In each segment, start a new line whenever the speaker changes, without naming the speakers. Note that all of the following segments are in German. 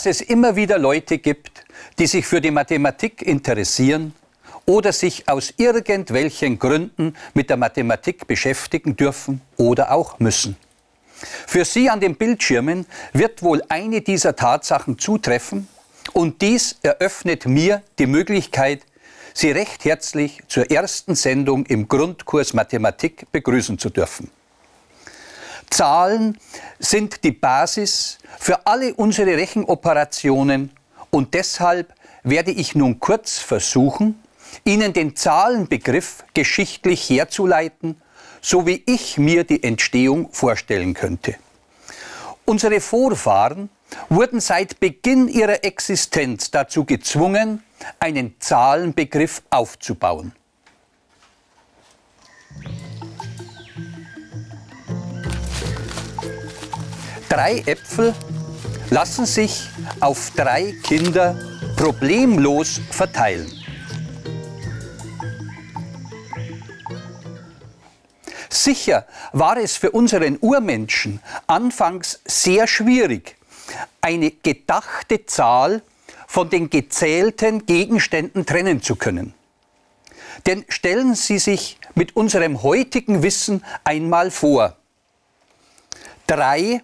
dass es immer wieder Leute gibt, die sich für die Mathematik interessieren oder sich aus irgendwelchen Gründen mit der Mathematik beschäftigen dürfen oder auch müssen. Für Sie an den Bildschirmen wird wohl eine dieser Tatsachen zutreffen und dies eröffnet mir die Möglichkeit, Sie recht herzlich zur ersten Sendung im Grundkurs Mathematik begrüßen zu dürfen. Zahlen sind die Basis für alle unsere Rechenoperationen und deshalb werde ich nun kurz versuchen, Ihnen den Zahlenbegriff geschichtlich herzuleiten, so wie ich mir die Entstehung vorstellen könnte. Unsere Vorfahren wurden seit Beginn ihrer Existenz dazu gezwungen, einen Zahlenbegriff aufzubauen. Drei Äpfel lassen sich auf drei Kinder problemlos verteilen. Sicher war es für unseren Urmenschen anfangs sehr schwierig, eine gedachte Zahl von den gezählten Gegenständen trennen zu können. Denn stellen Sie sich mit unserem heutigen Wissen einmal vor. Drei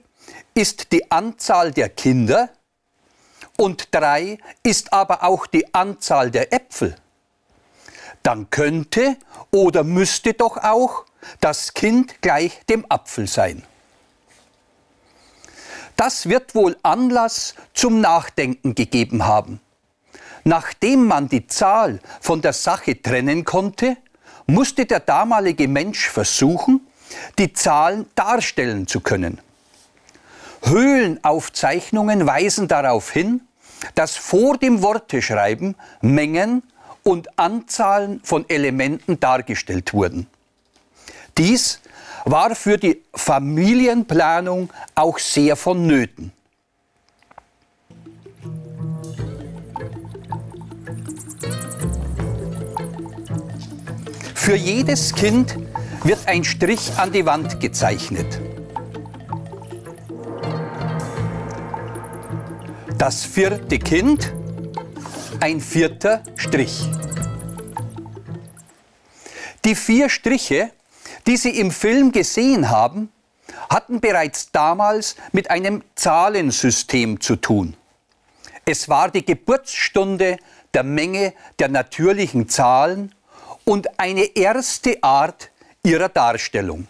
ist die Anzahl der Kinder und 3 ist aber auch die Anzahl der Äpfel, dann könnte oder müsste doch auch das Kind gleich dem Apfel sein. Das wird wohl Anlass zum Nachdenken gegeben haben. Nachdem man die Zahl von der Sache trennen konnte, musste der damalige Mensch versuchen, die Zahlen darstellen zu können. Höhlenaufzeichnungen weisen darauf hin, dass vor dem Worteschreiben Mengen und Anzahlen von Elementen dargestellt wurden. Dies war für die Familienplanung auch sehr vonnöten. Für jedes Kind wird ein Strich an die Wand gezeichnet. Das vierte Kind, ein vierter Strich. Die vier Striche, die Sie im Film gesehen haben, hatten bereits damals mit einem Zahlensystem zu tun. Es war die Geburtsstunde der Menge der natürlichen Zahlen und eine erste Art ihrer Darstellung.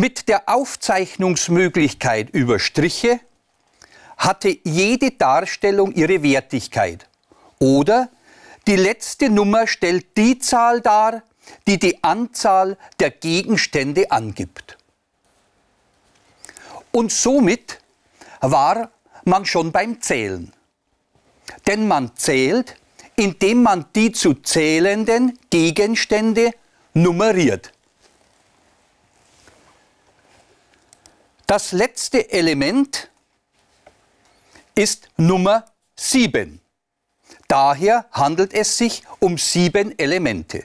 Mit der Aufzeichnungsmöglichkeit über Striche hatte jede Darstellung ihre Wertigkeit. Oder die letzte Nummer stellt die Zahl dar, die die Anzahl der Gegenstände angibt. Und somit war man schon beim Zählen. Denn man zählt, indem man die zu zählenden Gegenstände nummeriert. Das letzte Element ist Nummer 7. Daher handelt es sich um sieben Elemente.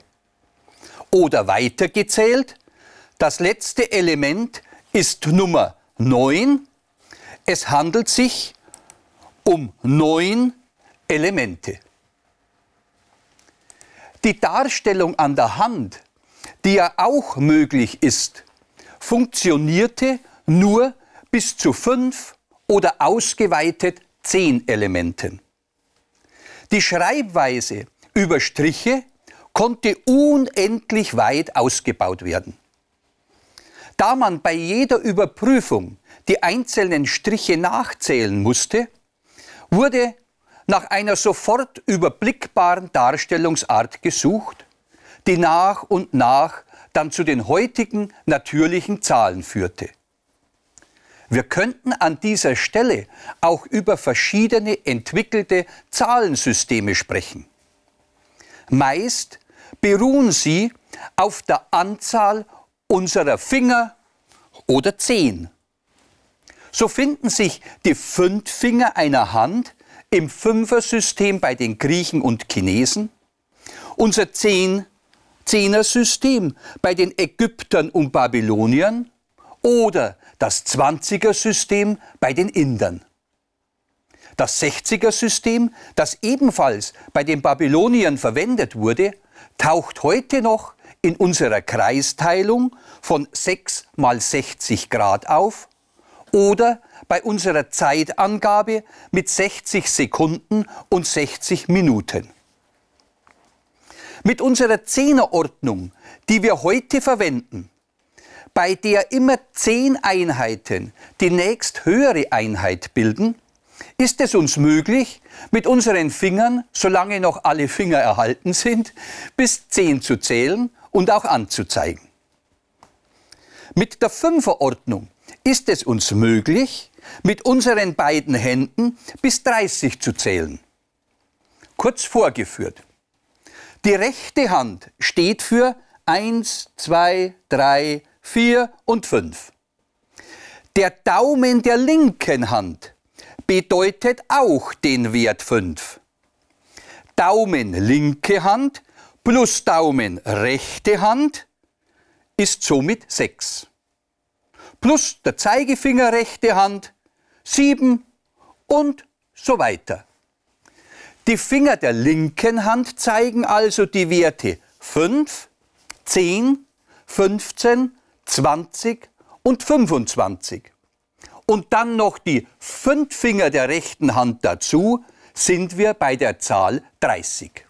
Oder weitergezählt, das letzte Element ist Nummer 9. Es handelt sich um neun Elemente. Die Darstellung an der Hand, die ja auch möglich ist, funktionierte nur bis zu fünf oder ausgeweitet zehn Elementen. Die Schreibweise über Striche konnte unendlich weit ausgebaut werden. Da man bei jeder Überprüfung die einzelnen Striche nachzählen musste, wurde nach einer sofort überblickbaren Darstellungsart gesucht, die nach und nach dann zu den heutigen natürlichen Zahlen führte. Wir könnten an dieser Stelle auch über verschiedene entwickelte Zahlensysteme sprechen. Meist beruhen sie auf der Anzahl unserer Finger oder Zehen. So finden sich die fünf Finger einer Hand im Fünfersystem bei den Griechen und Chinesen, unser zehn zehner bei den Ägyptern und Babyloniern oder das 20er-System bei den Indern. Das 60er-System, das ebenfalls bei den Babyloniern verwendet wurde, taucht heute noch in unserer Kreisteilung von 6 mal 60 Grad auf oder bei unserer Zeitangabe mit 60 Sekunden und 60 Minuten. Mit unserer Zehnerordnung, die wir heute verwenden, bei der immer zehn Einheiten die nächst höhere Einheit bilden, ist es uns möglich, mit unseren Fingern, solange noch alle Finger erhalten sind, bis zehn zu zählen und auch anzuzeigen. Mit der Fünferordnung ist es uns möglich, mit unseren beiden Händen bis 30 zu zählen. Kurz vorgeführt. Die rechte Hand steht für 1, 2, 3, 4. 4 und 5. Der Daumen der linken Hand bedeutet auch den Wert 5. Daumen linke Hand plus Daumen rechte Hand ist somit 6. Plus der Zeigefinger rechte Hand 7 und so weiter. Die Finger der linken Hand zeigen also die Werte 5, 10, 15 und 20 und 25. Und dann noch die fünf Finger der rechten Hand dazu, sind wir bei der Zahl 30.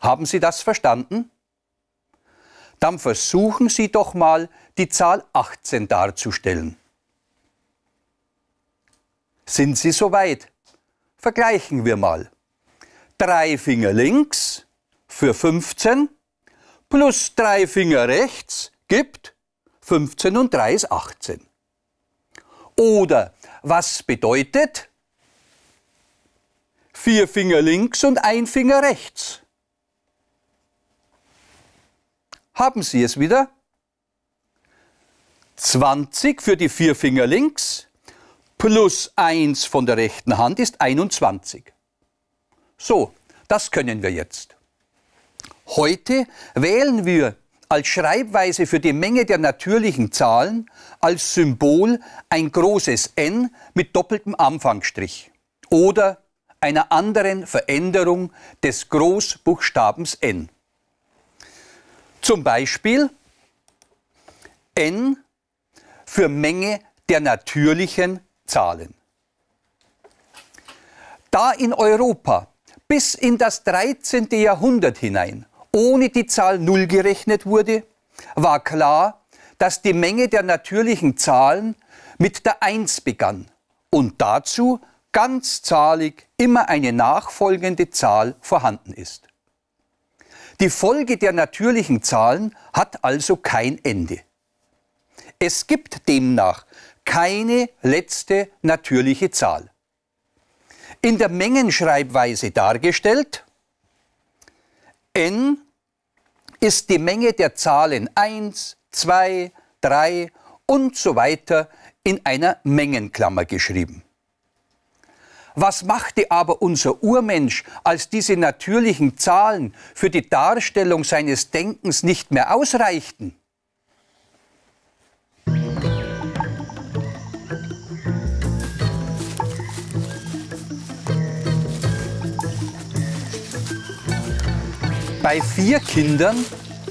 Haben Sie das verstanden? Dann versuchen Sie doch mal, die Zahl 18 darzustellen. Sind Sie soweit? Vergleichen wir mal. Drei Finger links für 15 plus drei Finger rechts gibt 15 und 3 ist 18. Oder was bedeutet vier Finger links und ein Finger rechts? Haben Sie es wieder? 20 für die vier Finger links plus 1 von der rechten Hand ist 21. So, das können wir jetzt. Heute wählen wir als Schreibweise für die Menge der natürlichen Zahlen als Symbol ein großes N mit doppeltem Anfangsstrich oder einer anderen Veränderung des Großbuchstabens N. Zum Beispiel N für Menge der natürlichen Zahlen. Da in Europa bis in das 13. Jahrhundert hinein ohne die Zahl 0 gerechnet wurde, war klar, dass die Menge der natürlichen Zahlen mit der 1 begann und dazu ganzzahlig immer eine nachfolgende Zahl vorhanden ist. Die Folge der natürlichen Zahlen hat also kein Ende. Es gibt demnach keine letzte natürliche Zahl. In der Mengenschreibweise dargestellt n ist die Menge der Zahlen 1, 2, 3 und so weiter in einer Mengenklammer geschrieben. Was machte aber unser Urmensch, als diese natürlichen Zahlen für die Darstellung seines Denkens nicht mehr ausreichten? Bei vier Kindern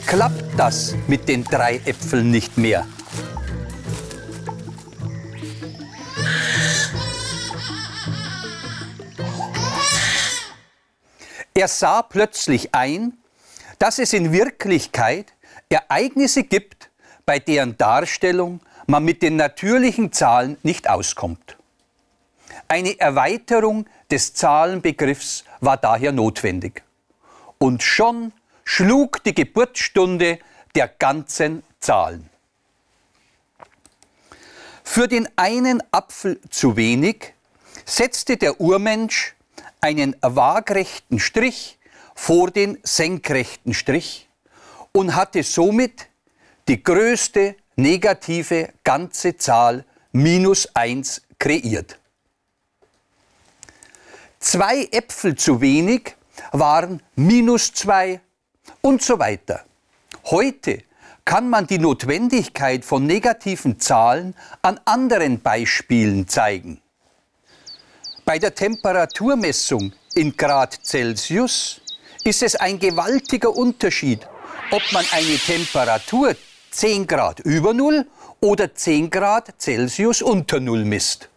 klappt das mit den drei Äpfeln nicht mehr. Er sah plötzlich ein, dass es in Wirklichkeit Ereignisse gibt, bei deren Darstellung man mit den natürlichen Zahlen nicht auskommt. Eine Erweiterung des Zahlenbegriffs war daher notwendig und schon schlug die Geburtsstunde der ganzen Zahlen. Für den einen Apfel zu wenig setzte der Urmensch einen waagrechten Strich vor den senkrechten Strich und hatte somit die größte negative ganze Zahl minus 1 kreiert. Zwei Äpfel zu wenig waren minus 2 und so weiter. Heute kann man die Notwendigkeit von negativen Zahlen an anderen Beispielen zeigen. Bei der Temperaturmessung in Grad Celsius ist es ein gewaltiger Unterschied, ob man eine Temperatur 10 Grad über Null oder 10 Grad Celsius unter Null misst.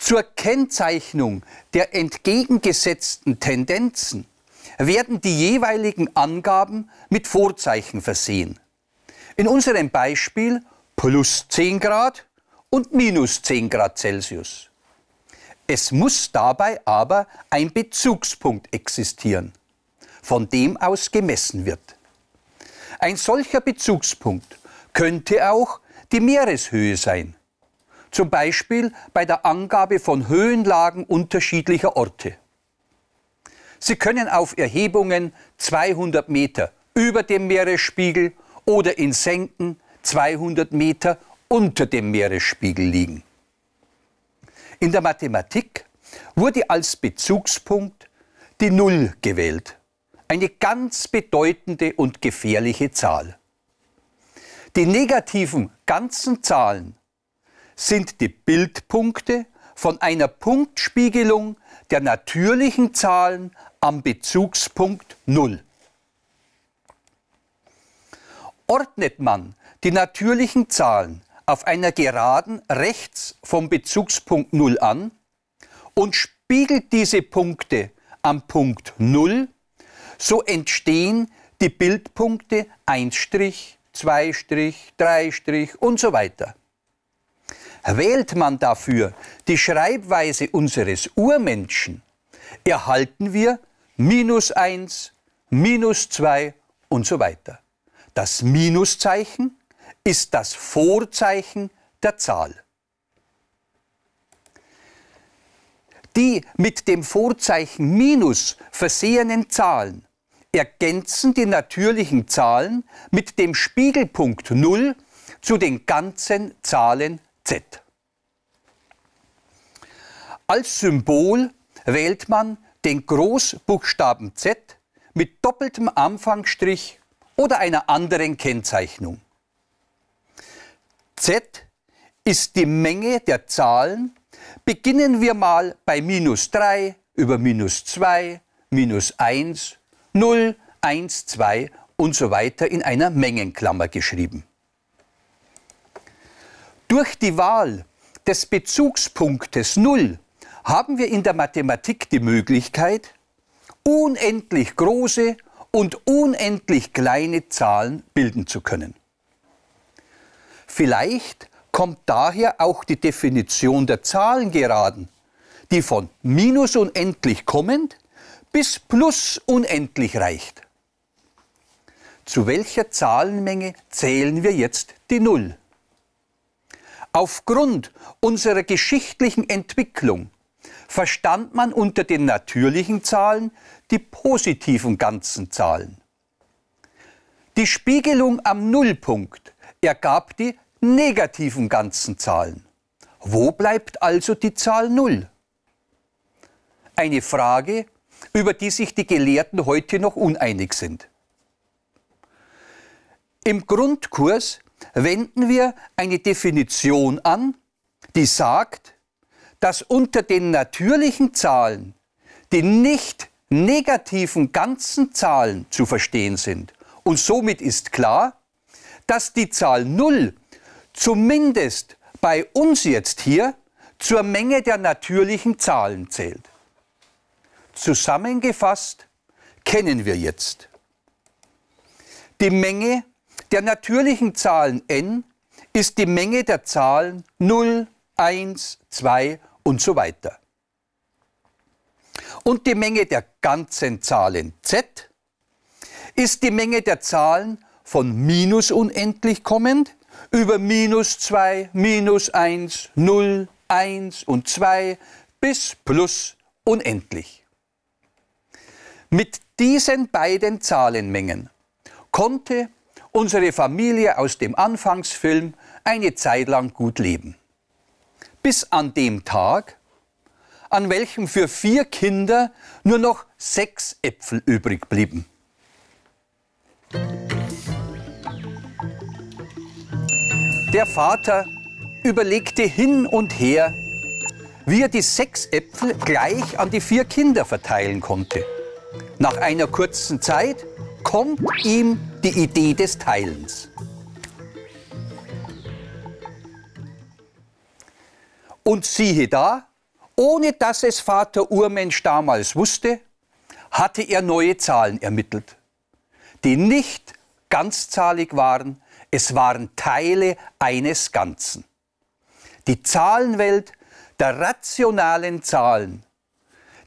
Zur Kennzeichnung der entgegengesetzten Tendenzen werden die jeweiligen Angaben mit Vorzeichen versehen. In unserem Beispiel plus 10 Grad und minus 10 Grad Celsius. Es muss dabei aber ein Bezugspunkt existieren, von dem aus gemessen wird. Ein solcher Bezugspunkt könnte auch die Meereshöhe sein zum Beispiel bei der Angabe von Höhenlagen unterschiedlicher Orte. Sie können auf Erhebungen 200 Meter über dem Meeresspiegel oder in Senken 200 Meter unter dem Meeresspiegel liegen. In der Mathematik wurde als Bezugspunkt die Null gewählt, eine ganz bedeutende und gefährliche Zahl. Die negativen ganzen Zahlen sind die Bildpunkte von einer Punktspiegelung der natürlichen Zahlen am Bezugspunkt 0. Ordnet man die natürlichen Zahlen auf einer Geraden rechts vom Bezugspunkt 0 an und spiegelt diese Punkte am Punkt 0, so entstehen die Bildpunkte 1', 2', 3' und so weiter wählt man dafür die Schreibweise unseres Urmenschen, erhalten wir minus 1, minus 2 und so weiter. Das Minuszeichen ist das Vorzeichen der Zahl. Die mit dem Vorzeichen Minus versehenen Zahlen ergänzen die natürlichen Zahlen mit dem Spiegelpunkt 0 zu den ganzen Zahlen Z. Als Symbol wählt man den Großbuchstaben Z mit doppeltem Anfangsstrich oder einer anderen Kennzeichnung. Z ist die Menge der Zahlen. Beginnen wir mal bei minus 3 über minus 2, minus 1, 0, 1, 2 und so weiter in einer Mengenklammer geschrieben. Durch die Wahl des Bezugspunktes 0 haben wir in der Mathematik die Möglichkeit, unendlich große und unendlich kleine Zahlen bilden zu können. Vielleicht kommt daher auch die Definition der Zahlengeraden, die von minus unendlich kommend bis plus unendlich reicht. Zu welcher Zahlenmenge zählen wir jetzt die Null? Aufgrund unserer geschichtlichen Entwicklung verstand man unter den natürlichen Zahlen die positiven ganzen Zahlen. Die Spiegelung am Nullpunkt ergab die negativen ganzen Zahlen. Wo bleibt also die Zahl Null? Eine Frage, über die sich die Gelehrten heute noch uneinig sind. Im Grundkurs wenden wir eine Definition an, die sagt, dass unter den natürlichen Zahlen die nicht negativen ganzen Zahlen zu verstehen sind. Und somit ist klar, dass die Zahl 0 zumindest bei uns jetzt hier zur Menge der natürlichen Zahlen zählt. Zusammengefasst kennen wir jetzt die Menge der natürlichen Zahlen n ist die Menge der Zahlen 0, 1, 2 und so weiter. Und die Menge der ganzen Zahlen z ist die Menge der Zahlen von minus unendlich kommend über minus 2, minus 1, 0, 1 und 2 bis plus unendlich. Mit diesen beiden Zahlenmengen konnte unsere Familie aus dem Anfangsfilm eine Zeit lang gut leben. Bis an dem Tag, an welchem für vier Kinder nur noch sechs Äpfel übrig blieben. Der Vater überlegte hin und her, wie er die sechs Äpfel gleich an die vier Kinder verteilen konnte. Nach einer kurzen Zeit kommt ihm die Idee des Teilens. Und siehe da, ohne dass es Vater Urmensch damals wusste, hatte er neue Zahlen ermittelt, die nicht ganzzahlig waren, es waren Teile eines Ganzen. Die Zahlenwelt der rationalen Zahlen,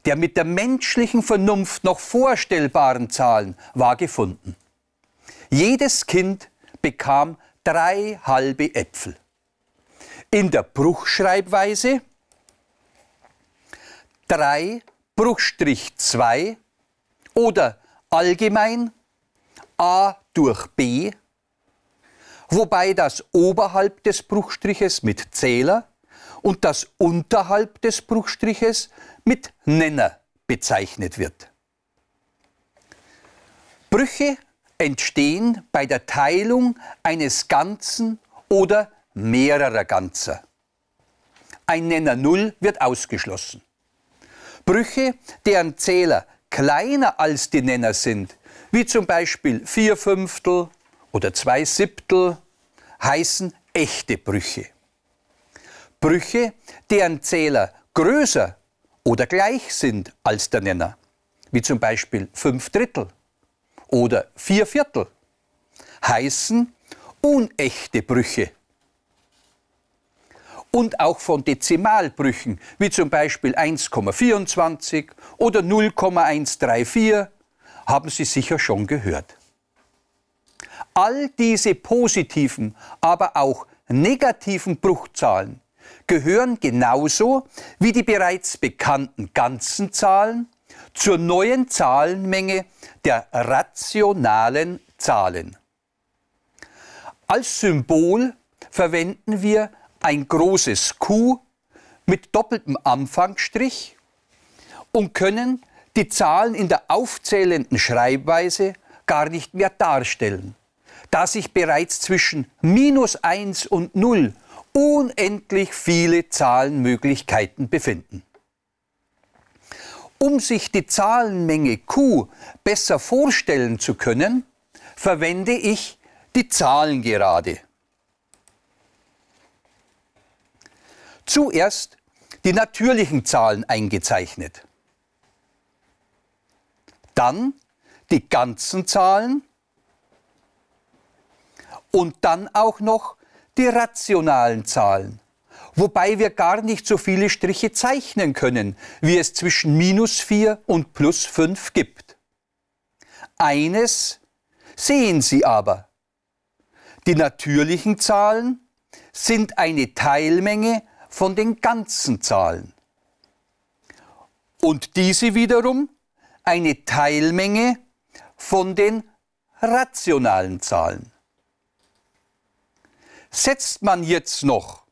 der mit der menschlichen Vernunft noch vorstellbaren Zahlen war gefunden. Jedes Kind bekam drei halbe Äpfel. In der Bruchschreibweise 3 Bruchstrich zwei oder allgemein a durch b, wobei das oberhalb des Bruchstriches mit Zähler und das unterhalb des Bruchstriches mit Nenner bezeichnet wird. Brüche entstehen bei der Teilung eines Ganzen oder mehrerer Ganzer. Ein Nenner 0 wird ausgeschlossen. Brüche, deren Zähler kleiner als die Nenner sind, wie zum Beispiel 4 Fünftel oder 2 Siebtel, heißen echte Brüche. Brüche, deren Zähler größer oder gleich sind als der Nenner, wie zum Beispiel 5 Drittel oder vier Viertel heißen unechte Brüche. Und auch von Dezimalbrüchen, wie zum Beispiel 1,24 oder 0,134, haben Sie sicher schon gehört. All diese positiven, aber auch negativen Bruchzahlen gehören genauso wie die bereits bekannten ganzen Zahlen zur neuen Zahlenmenge der rationalen Zahlen. Als Symbol verwenden wir ein großes Q mit doppeltem Anfangsstrich und können die Zahlen in der aufzählenden Schreibweise gar nicht mehr darstellen, da sich bereits zwischen minus 1 und 0 unendlich viele Zahlenmöglichkeiten befinden. Um sich die Zahlenmenge Q besser vorstellen zu können, verwende ich die Zahlengerade. Zuerst die natürlichen Zahlen eingezeichnet. Dann die ganzen Zahlen und dann auch noch die rationalen Zahlen wobei wir gar nicht so viele Striche zeichnen können, wie es zwischen minus 4 und plus 5 gibt. Eines sehen Sie aber. Die natürlichen Zahlen sind eine Teilmenge von den ganzen Zahlen. Und diese wiederum eine Teilmenge von den rationalen Zahlen. Setzt man jetzt noch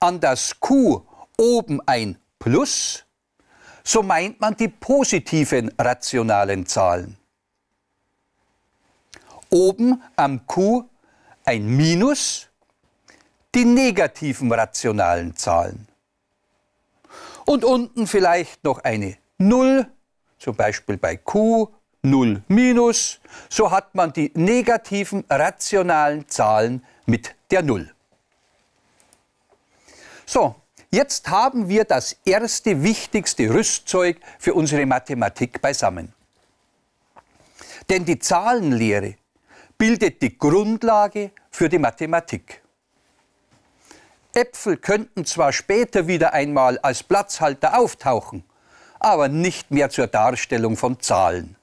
an das Q oben ein Plus, so meint man die positiven rationalen Zahlen. Oben am Q ein Minus, die negativen rationalen Zahlen. Und unten vielleicht noch eine 0, zum Beispiel bei Q 0 minus, so hat man die negativen rationalen Zahlen mit der 0. So, jetzt haben wir das erste wichtigste Rüstzeug für unsere Mathematik beisammen. Denn die Zahlenlehre bildet die Grundlage für die Mathematik. Äpfel könnten zwar später wieder einmal als Platzhalter auftauchen, aber nicht mehr zur Darstellung von Zahlen.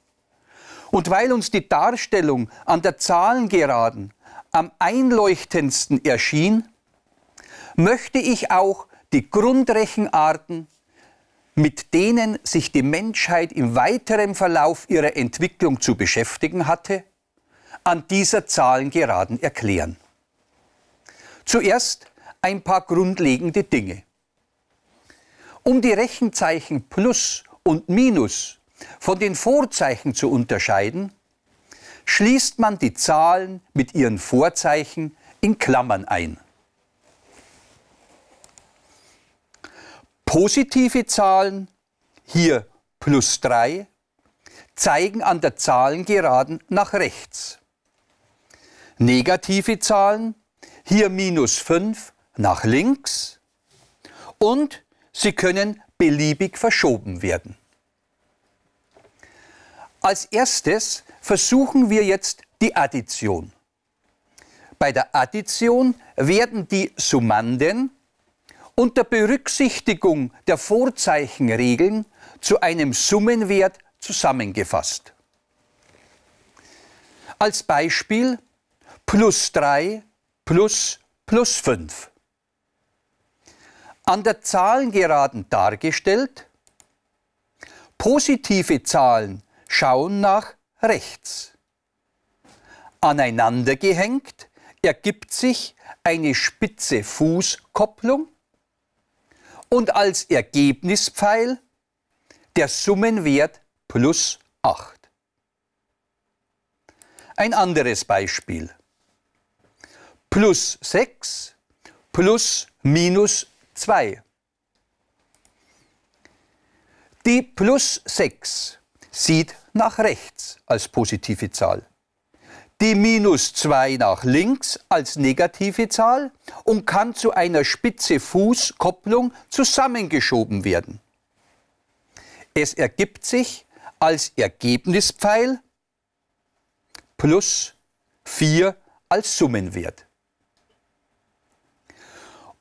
Und weil uns die Darstellung an der Zahlengeraden am einleuchtendsten erschien, möchte ich auch die Grundrechenarten, mit denen sich die Menschheit im weiteren Verlauf ihrer Entwicklung zu beschäftigen hatte, an dieser Zahlengeraden erklären. Zuerst ein paar grundlegende Dinge. Um die Rechenzeichen Plus und Minus von den Vorzeichen zu unterscheiden, schließt man die Zahlen mit ihren Vorzeichen in Klammern ein. Positive Zahlen, hier plus 3, zeigen an der Zahlengeraden nach rechts. Negative Zahlen, hier minus 5 nach links und sie können beliebig verschoben werden. Als erstes versuchen wir jetzt die Addition. Bei der Addition werden die Summanden unter Berücksichtigung der Vorzeichenregeln zu einem Summenwert zusammengefasst. Als Beispiel plus 3 plus plus 5. An der Zahlengeraden dargestellt, positive Zahlen schauen nach rechts. Aneinandergehängt ergibt sich eine spitze Fußkopplung und als Ergebnispfeil der Summenwert plus 8. Ein anderes Beispiel. Plus 6 plus minus 2. Die plus 6 sieht nach rechts als positive Zahl die minus 2 nach links als negative Zahl und kann zu einer Spitze-Fuß-Kopplung zusammengeschoben werden. Es ergibt sich als Ergebnispfeil plus 4 als Summenwert.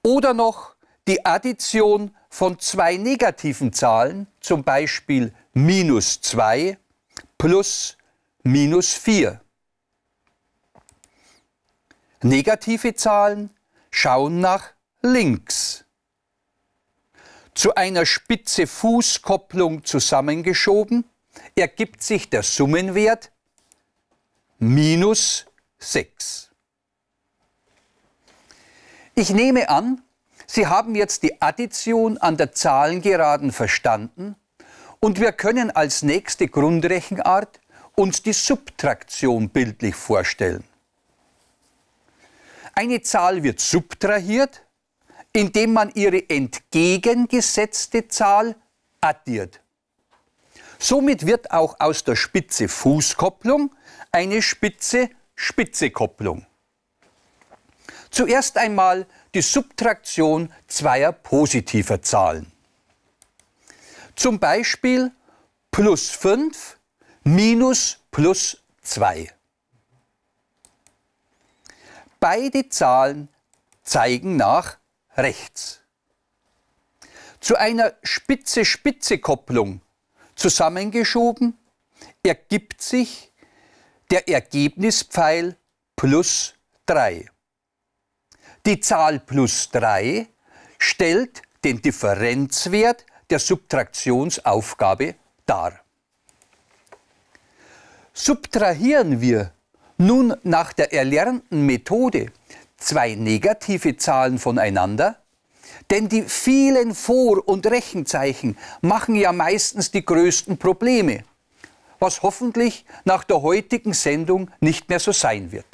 Oder noch die Addition von zwei negativen Zahlen, zum Beispiel minus 2 plus minus 4 Negative Zahlen schauen nach links. Zu einer spitze Fußkopplung zusammengeschoben ergibt sich der Summenwert minus 6. Ich nehme an, Sie haben jetzt die Addition an der Zahlengeraden verstanden und wir können als nächste Grundrechenart uns die Subtraktion bildlich vorstellen. Eine Zahl wird subtrahiert, indem man ihre entgegengesetzte Zahl addiert. Somit wird auch aus der Spitze Fußkopplung eine Spitze Spitze-Kopplung. Zuerst einmal die Subtraktion zweier positiver Zahlen. Zum Beispiel plus 5 minus plus 2. Beide Zahlen zeigen nach rechts. Zu einer Spitze-Spitze-Kopplung zusammengeschoben ergibt sich der Ergebnispfeil plus 3. Die Zahl plus 3 stellt den Differenzwert der Subtraktionsaufgabe dar. Subtrahieren wir nun nach der erlernten Methode zwei negative Zahlen voneinander? Denn die vielen Vor- und Rechenzeichen machen ja meistens die größten Probleme, was hoffentlich nach der heutigen Sendung nicht mehr so sein wird.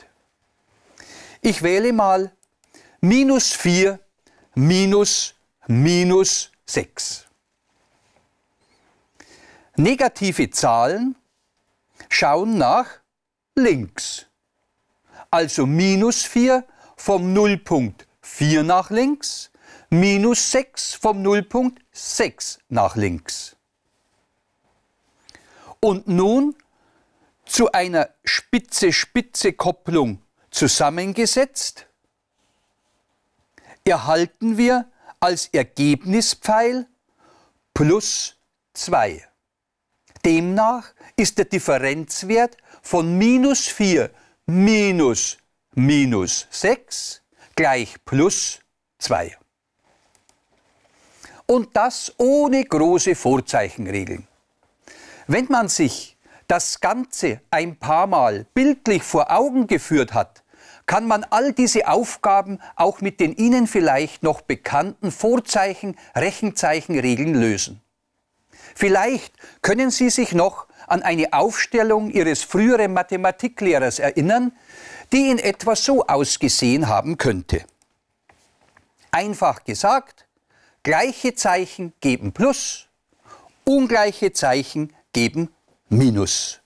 Ich wähle mal minus 4 minus minus 6. Negative Zahlen schauen nach links. Also minus 4 vom Nullpunkt 4 nach links, minus 6 vom Nullpunkt 6 nach links. Und nun zu einer Spitze-Spitze-Kopplung zusammengesetzt, erhalten wir als Ergebnispfeil plus 2. Demnach ist der Differenzwert von minus 4 minus minus 6 gleich plus 2. Und das ohne große Vorzeichenregeln. Wenn man sich das Ganze ein paar Mal bildlich vor Augen geführt hat, kann man all diese Aufgaben auch mit den Ihnen vielleicht noch bekannten Vorzeichen, Rechenzeichenregeln lösen. Vielleicht können Sie sich noch an eine Aufstellung Ihres früheren Mathematiklehrers erinnern, die in etwa so ausgesehen haben könnte. Einfach gesagt, gleiche Zeichen geben Plus, ungleiche Zeichen geben Minus.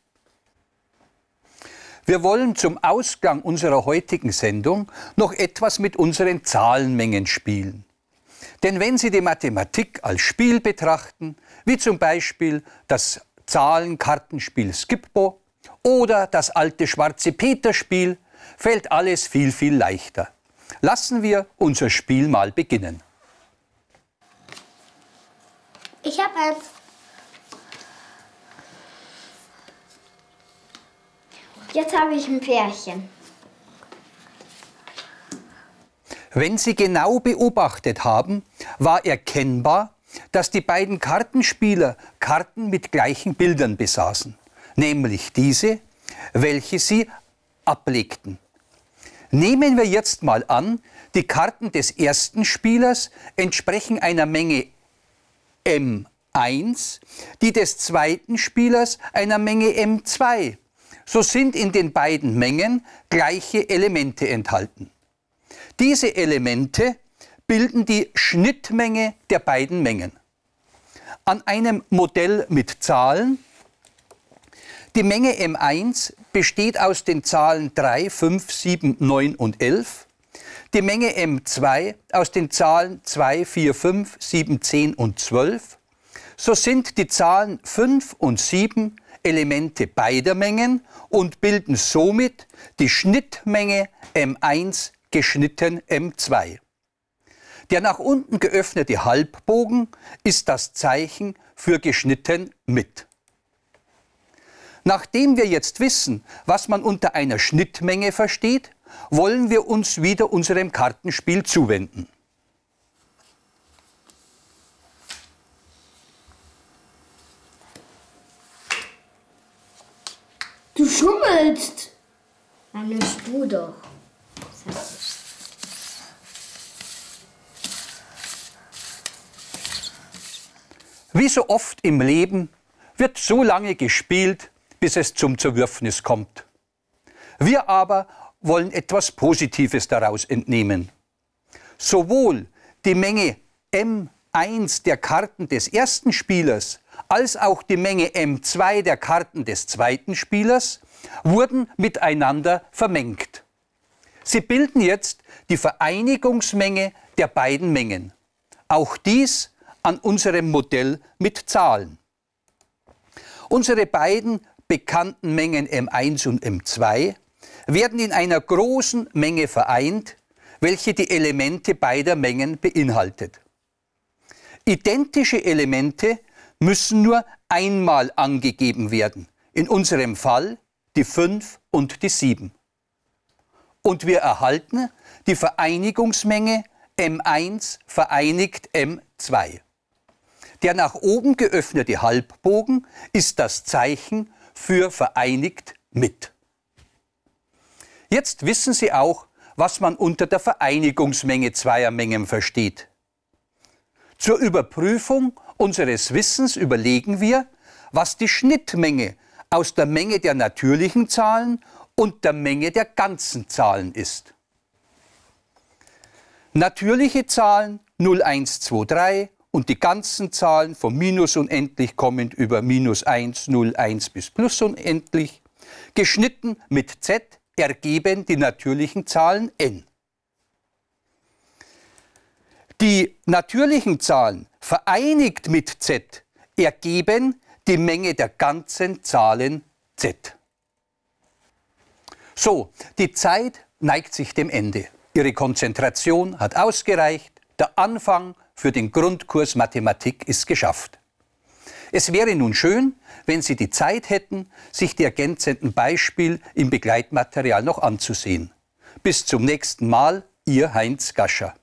Wir wollen zum Ausgang unserer heutigen Sendung noch etwas mit unseren Zahlenmengen spielen. Denn wenn Sie die Mathematik als Spiel betrachten, wie zum Beispiel das Zahlenkartenspiel Skippo oder das alte schwarze Peter-Spiel, fällt alles viel, viel leichter. Lassen wir unser Spiel mal beginnen. Ich habe eins. Jetzt habe ich ein Pärchen. Wenn Sie genau beobachtet haben, war erkennbar, dass die beiden Kartenspieler Karten mit gleichen Bildern besaßen, nämlich diese, welche sie ablegten. Nehmen wir jetzt mal an, die Karten des ersten Spielers entsprechen einer Menge M1, die des zweiten Spielers einer Menge M2. So sind in den beiden Mengen gleiche Elemente enthalten. Diese Elemente bilden die Schnittmenge der beiden Mengen. An einem Modell mit Zahlen. Die Menge M1 besteht aus den Zahlen 3, 5, 7, 9 und 11. Die Menge M2 aus den Zahlen 2, 4, 5, 7, 10 und 12. So sind die Zahlen 5 und 7 Elemente beider Mengen und bilden somit die Schnittmenge M1 geschnitten M2. Der nach unten geöffnete Halbbogen ist das Zeichen für geschnitten mit. Nachdem wir jetzt wissen, was man unter einer Schnittmenge versteht, wollen wir uns wieder unserem Kartenspiel zuwenden. Du schummelst! Dann nimmst du doch. Wie so oft im Leben wird so lange gespielt, bis es zum Zerwürfnis kommt. Wir aber wollen etwas Positives daraus entnehmen. Sowohl die Menge M1 der Karten des ersten Spielers als auch die Menge M2 der Karten des zweiten Spielers wurden miteinander vermengt. Sie bilden jetzt die Vereinigungsmenge der beiden Mengen. Auch dies an unserem Modell mit Zahlen. Unsere beiden bekannten Mengen M1 und M2 werden in einer großen Menge vereint, welche die Elemente beider Mengen beinhaltet. Identische Elemente müssen nur einmal angegeben werden, in unserem Fall die 5 und die 7. Und wir erhalten die Vereinigungsmenge M1 vereinigt M2. Der nach oben geöffnete Halbbogen ist das Zeichen für vereinigt mit. Jetzt wissen Sie auch, was man unter der Vereinigungsmenge zweier Mengen versteht. Zur Überprüfung unseres Wissens überlegen wir, was die Schnittmenge aus der Menge der natürlichen Zahlen und der Menge der ganzen Zahlen ist. Natürliche Zahlen 0123 und die ganzen Zahlen von minus unendlich kommend über minus 1, 0, 1 bis plus unendlich, geschnitten mit z ergeben die natürlichen Zahlen n. Die natürlichen Zahlen vereinigt mit z ergeben die Menge der ganzen Zahlen z. So, die Zeit neigt sich dem Ende. Ihre Konzentration hat ausgereicht. Der Anfang für den Grundkurs Mathematik ist geschafft. Es wäre nun schön, wenn Sie die Zeit hätten, sich die ergänzenden Beispiele im Begleitmaterial noch anzusehen. Bis zum nächsten Mal, Ihr Heinz Gascher.